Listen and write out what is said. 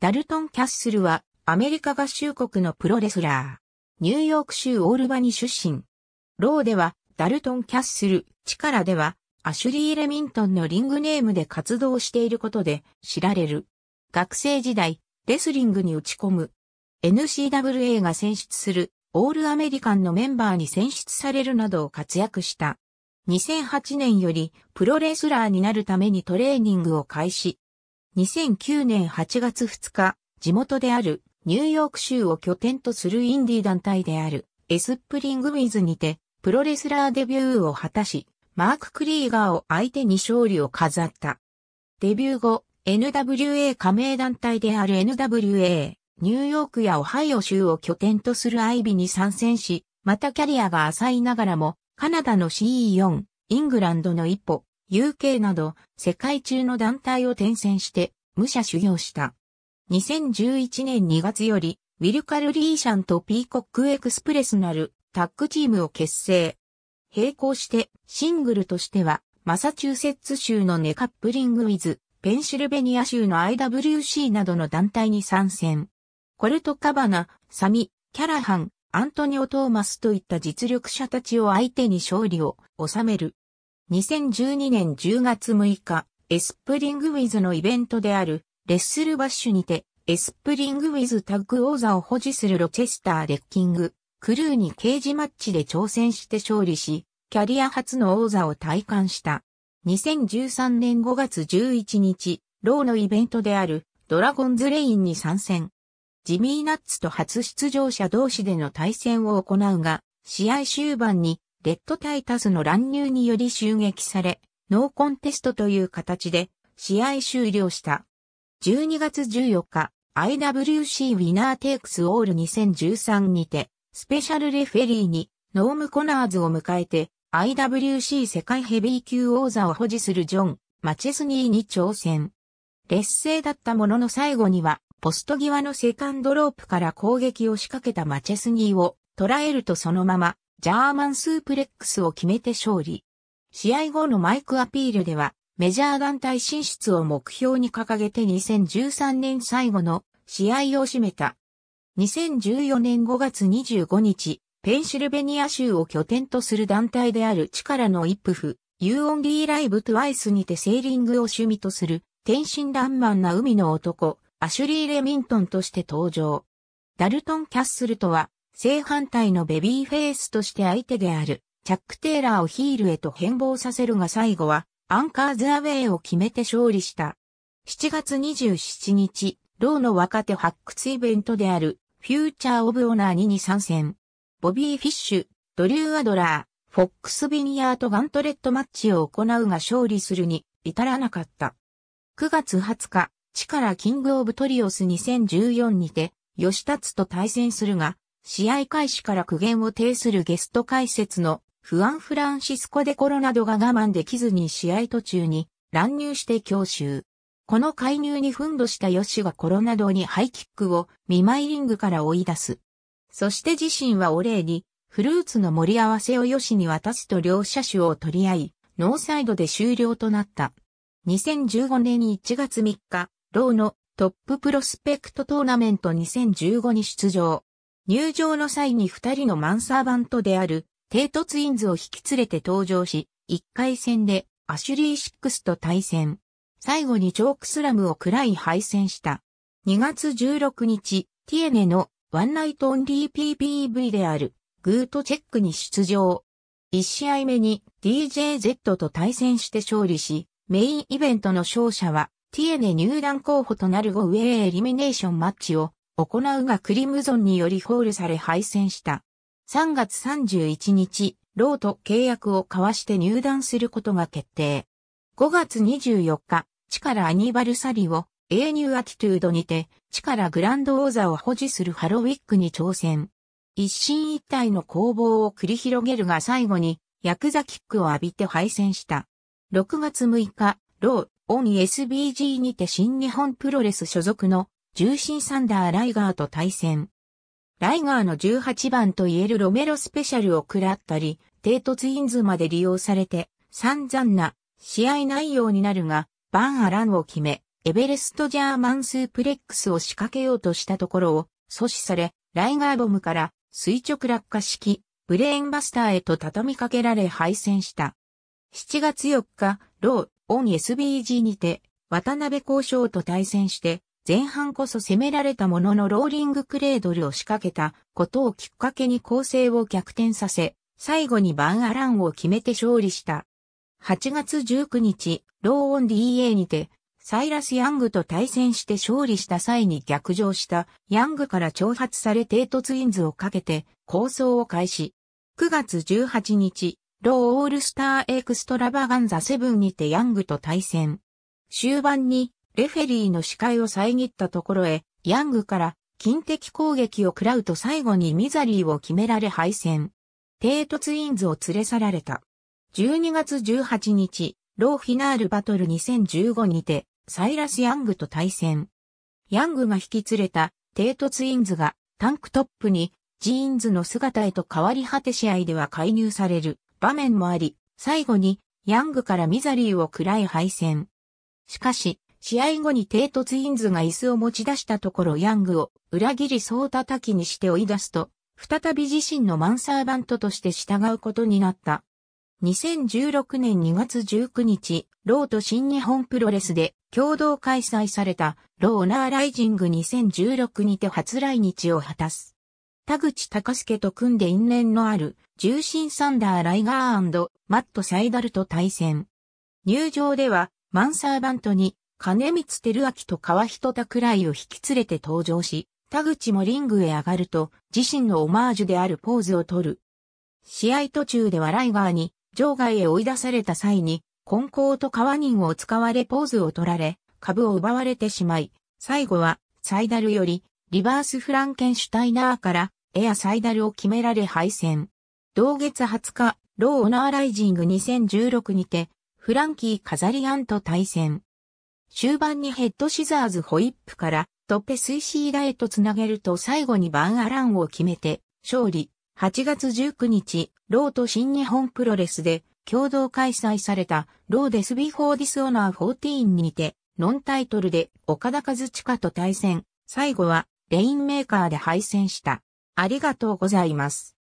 ダルトン・キャッスルは、アメリカ合衆国のプロレスラー。ニューヨーク州オールバニ出身。ローでは、ダルトン・キャッスル、チカラでは、アシュリー・レミントンのリングネームで活動していることで知られる。学生時代、レスリングに打ち込む。n c w a が選出するオールアメリカンのメンバーに選出されるなどを活躍した。2008年よりプロレスラーになるためにトレーニングを開始。2009年8月2日、地元であるニューヨーク州を拠点とするインディ団体であるエスプリングウィズにてプロレスラーデビューを果たし、マーク・クリーガーを相手に勝利を飾った。デビュー後、NWA 加盟団体である NWA、ニューヨークやオハイオ州を拠点とするアイビに参戦し、またキャリアが浅いながらも、カナダの CE4、イングランドの一歩、UK など世界中の団体を転戦して武者修行した。2011年2月よりウィルカル・リーシャンとピーコック・エクスプレスなるタッグチームを結成。並行してシングルとしてはマサチューセッツ州のネカップリング・ウィズ、ペンシルベニア州の IWC などの団体に参戦。コルト・カバナ、サミ、キャラハン、アントニオ・トーマスといった実力者たちを相手に勝利を収める。2012年10月6日、エスプリングウィズのイベントである、レッスルバッシュにて、エスプリングウィズタッグ王座を保持するロチェスター・レッキング、クルーにケージマッチで挑戦して勝利し、キャリア初の王座を体感した。2013年5月11日、ローのイベントであるドラゴンズレインに参戦。ジミーナッツと初出場者同士での対戦を行うが、試合終盤にレッドタイタスの乱入により襲撃され、ノーコンテストという形で試合終了した。12月14日、IWC ウィナーテイクスオール2013にて、スペシャルレフェリーにノーム・コナーズを迎えて、IWC 世界ヘビー級王座を保持するジョン・マチェスニーに挑戦。劣勢だったものの最後には、ポスト際のセカンドロープから攻撃を仕掛けたマチェスニーを捉えるとそのままジャーマンスープレックスを決めて勝利。試合後のマイクアピールでは、メジャー団体進出を目標に掲げて2013年最後の試合を締めた。2014年5月25日、ペンシルベニア州を拠点とする団体である力の一夫プユーオンリーライブトゥワイスにてセーリングを趣味とする、天真爛漫な海の男、アシュリー・レミントンとして登場。ダルトン・キャッスルとは、正反対のベビーフェイスとして相手である、チャック・テイラーをヒールへと変貌させるが最後は、アンカーズ・アウェイを決めて勝利した。7月27日、ローの若手発掘イベントである、フューチャー・オブ・オナー2に参戦。ボビー・フィッシュ、ドリュー・アドラー、フォックス・ビニアーとガントレットマッチを行うが勝利するに至らなかった。9月20日、チカラ・キング・オブ・トリオス2014にて、吉立と対戦するが、試合開始から苦言を呈するゲスト解説のフ安ン・フランシスコ・デ・コロなどが我慢できずに試合途中に乱入して強襲。この介入に奮闘したヨシがコロナドにハイキックを見舞いリングから追い出す。そして自身はお礼にフルーツの盛り合わせをヨシに渡すと両者手を取り合い、ノーサイドで終了となった。2015年1月3日、ローのトッププロスペクトトーナメント2015に出場。入場の際に二人のマンサーバントである、テイトツインズを引き連れて登場し、一回戦でアシュリー・シックスと対戦。最後にチョークスラムを喰らい敗戦した。2月16日、ティエネのワンナイトオンリー PPV であるグートチェックに出場。一試合目に DJZ と対戦して勝利し、メインイベントの勝者は、ティエネ入団候補となる5ウェイエリミネーションマッチを行うがクリムゾンによりホールされ敗戦した。3月31日、ローと契約を交わして入団することが決定。5月24日、チカラ・アニバルサリを A ニューアティトゥードにて、チカラ・グランド王座を保持するハロウィックに挑戦。一進一退の攻防を繰り広げるが最後に、ヤクザキックを浴びて敗戦した。6月6日、ロー、オン SBG にて新日本プロレス所属の重心サンダー・ライガーと対戦。ライガーの18番といえるロメロスペシャルを食らったり、低突インズまで利用されて、散々な試合内容になるが、バン・アランを決め、エベレストジャーマンスープレックスを仕掛けようとしたところを阻止され、ライガーボムから垂直落下式、ブレーンバスターへと畳みかけられ敗戦した。7月4日、ロー、オン SBG にて、渡辺交渉と対戦して、前半こそ攻められたもののローリングクレードルを仕掛けたことをきっかけに構成を逆転させ、最後にバンアランを決めて勝利した。8月19日、ローオン DA にて、サイラス・ヤングと対戦して勝利した際に逆上したヤングから挑発されテートツインズをかけて構想を開始。9月18日、ローオールスターエクストラバガンザセブンにてヤングと対戦。終盤にレフェリーの視界を遮ったところへ、ヤングから近敵攻撃を食らうと最後にミザリーを決められ敗戦。テートツインズを連れ去られた。12月18日、ローフィナールバトル2015にて、サイラス・ヤングと対戦。ヤングが引き連れたテートツインズがタンクトップにジーンズの姿へと変わり果て試合では介入される場面もあり、最後にヤングからミザリーを喰らい敗戦。しかし、試合後にテイトツインズが椅子を持ち出したところヤングを裏切り総叩きにして追い出すと、再び自身のマンサーバントとして従うことになった。2016年2月19日、ローと新日本プロレスで共同開催されたローナーライジング2016にて初来日を果たす。田口隆介と組んで因縁のある重心サンダーライガーマット・サイダルと対戦。入場ではマンサーバントに金光照明と川人桜井を引き連れて登場し、田口もリングへ上がると、自身のオマージュであるポーズを取る。試合途中ではライガーに、場外へ追い出された際に、根高と川人を使われポーズを取られ、株を奪われてしまい、最後は、サイダルより、リバースフランケンシュタイナーから、エアサイダルを決められ敗戦。同月20日、ローオナーライジング2016にて、フランキー・カザリアンと対戦。終盤にヘッドシザーズホイップからトッペスイシーラへとつなげると最後にバンアランを決めて勝利。8月19日、ローと新日本プロレスで共同開催されたローデスビフォーディスオナー14にてノンタイトルで岡田和地下と対戦。最後はレインメーカーで敗戦した。ありがとうございます。